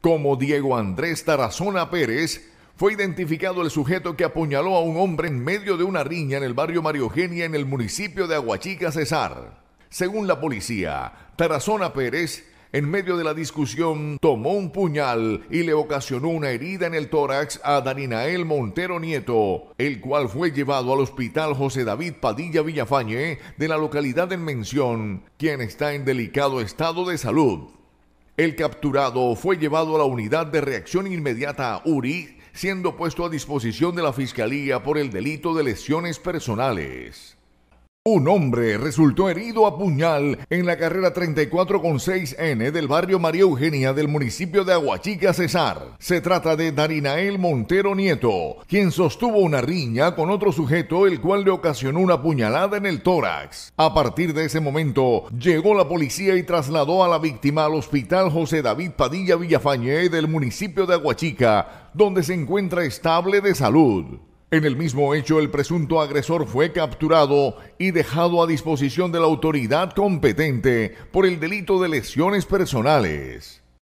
Como Diego Andrés Tarazona Pérez, fue identificado el sujeto que apuñaló a un hombre en medio de una riña en el barrio Genia en el municipio de Aguachica, Cesar. Según la policía, Tarazona Pérez en medio de la discusión, tomó un puñal y le ocasionó una herida en el tórax a Daninael Montero Nieto, el cual fue llevado al hospital José David Padilla Villafañe de la localidad en mención, quien está en delicado estado de salud. El capturado fue llevado a la unidad de reacción inmediata URI, siendo puesto a disposición de la Fiscalía por el delito de lesiones personales. Un hombre resultó herido a puñal en la carrera 34,6N del barrio María Eugenia del municipio de Aguachica, Cesar. Se trata de Darinael Montero Nieto, quien sostuvo una riña con otro sujeto, el cual le ocasionó una puñalada en el tórax. A partir de ese momento, llegó la policía y trasladó a la víctima al hospital José David Padilla Villafañe del municipio de Aguachica, donde se encuentra estable de salud. En el mismo hecho, el presunto agresor fue capturado y dejado a disposición de la autoridad competente por el delito de lesiones personales.